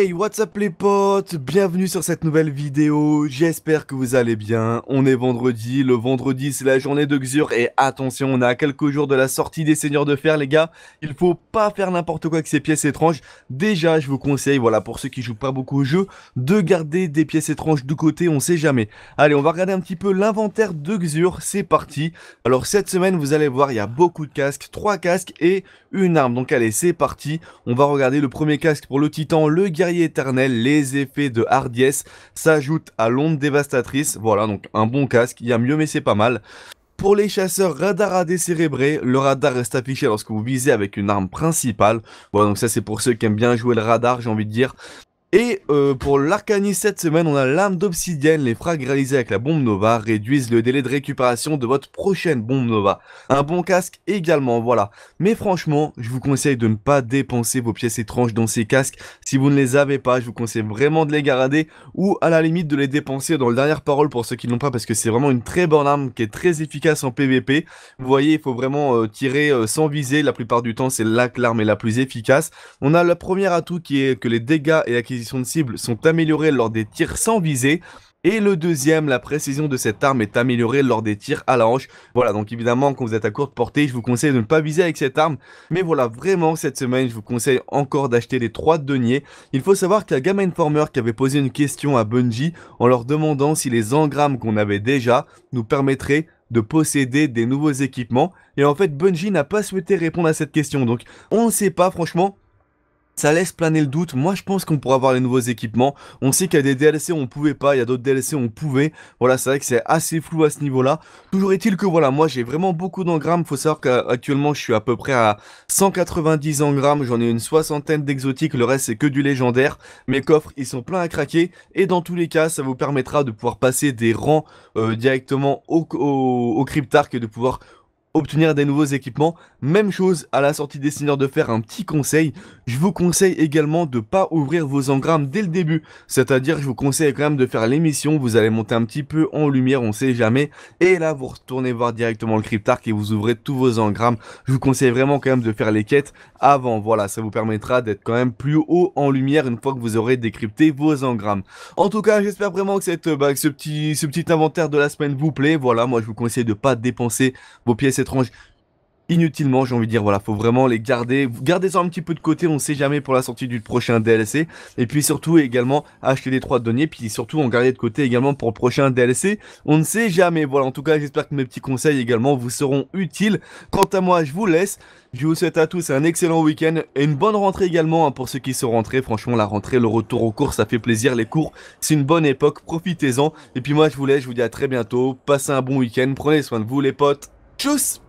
Hey, what's up les potes Bienvenue sur cette nouvelle vidéo, j'espère que vous allez bien. On est vendredi, le vendredi c'est la journée de Xur et attention, on a quelques jours de la sortie des Seigneurs de Fer les gars. Il faut pas faire n'importe quoi avec ces pièces étranges. Déjà, je vous conseille, voilà, pour ceux qui jouent pas beaucoup au jeu, de garder des pièces étranges de côté, on sait jamais. Allez, on va regarder un petit peu l'inventaire de Xur, c'est parti. Alors cette semaine, vous allez voir, il y a beaucoup de casques, trois casques et une arme. Donc allez, c'est parti, on va regarder le premier casque pour le Titan, le gars éternel, les effets de hardiesse s'ajoutent à l'onde dévastatrice. Voilà, donc un bon casque, il y a mieux mais c'est pas mal. Pour les chasseurs radar à décérébrer, le radar reste affiché lorsque vous visez avec une arme principale. voilà donc ça c'est pour ceux qui aiment bien jouer le radar, j'ai envie de dire. Et euh, pour l'Arcanis cette semaine, on a l'arme d'obsidienne. Les frags réalisés avec la bombe Nova réduisent le délai de récupération de votre prochaine bombe Nova. Un bon casque également, voilà. Mais franchement, je vous conseille de ne pas dépenser vos pièces étranges dans ces casques. Si vous ne les avez pas, je vous conseille vraiment de les garder ou à la limite de les dépenser dans le dernière parole pour ceux qui ne l'ont pas parce que c'est vraiment une très bonne arme qui est très efficace en PVP. Vous voyez, il faut vraiment euh, tirer euh, sans viser. La plupart du temps, c'est là que l'arme est la plus efficace. On a le premier atout qui est que les dégâts et acquisitions de cible sont améliorées lors des tirs sans visée. Et le deuxième, la précision de cette arme est améliorée lors des tirs à la hanche. Voilà, donc évidemment, quand vous êtes à courte portée, je vous conseille de ne pas viser avec cette arme. Mais voilà, vraiment, cette semaine, je vous conseille encore d'acheter les 3 deniers. Il faut savoir qu'il y a Game Informer qui avait posé une question à Bungie en leur demandant si les engrammes qu'on avait déjà nous permettraient de posséder des nouveaux équipements. Et en fait, Bungie n'a pas souhaité répondre à cette question. Donc, on ne sait pas, franchement, ça laisse planer le doute. Moi, je pense qu'on pourra avoir les nouveaux équipements. On sait qu'il y a des DLC où on pouvait pas, il y a d'autres DLC on pouvait. Voilà, c'est vrai que c'est assez flou à ce niveau-là. Toujours est-il que voilà, moi j'ai vraiment beaucoup d'engrammes. Faut savoir qu'actuellement, je suis à peu près à 190 engrammes. J'en ai une soixantaine d'exotiques. Le reste, c'est que du légendaire. Mes coffres, ils sont pleins à craquer. Et dans tous les cas, ça vous permettra de pouvoir passer des rangs euh, directement au, au, au et de pouvoir obtenir des nouveaux équipements. Même chose à la sortie des seigneurs de faire un petit conseil, je vous conseille également de ne pas ouvrir vos engrammes dès le début, c'est-à-dire je vous conseille quand même de faire l'émission, vous allez monter un petit peu en lumière, on sait jamais, et là vous retournez voir directement le cryptarc et vous ouvrez tous vos engrammes, je vous conseille vraiment quand même de faire les quêtes avant, voilà, ça vous permettra d'être quand même plus haut en lumière une fois que vous aurez décrypté vos engrammes. En tout cas, j'espère vraiment que cette, bah, ce, petit, ce petit inventaire de la semaine vous plaît, voilà, moi je vous conseille de pas dépenser vos pièces et inutilement, j'ai envie de dire. Voilà, faut vraiment les garder. Gardez-en un petit peu de côté, on sait jamais pour la sortie du prochain DLC. Et puis surtout également, acheter des trois deniers, puis surtout en garder de côté également pour le prochain DLC. On ne sait jamais. Voilà, en tout cas, j'espère que mes petits conseils également vous seront utiles. Quant à moi, je vous laisse. Je vous souhaite à tous un excellent week-end et une bonne rentrée également hein, pour ceux qui sont rentrés. Franchement, la rentrée, le retour aux cours, ça fait plaisir. Les cours, c'est une bonne époque. Profitez-en. Et puis moi, je vous laisse. Je vous dis à très bientôt. Passez un bon week-end. Prenez soin de vous, les potes. Tschüss!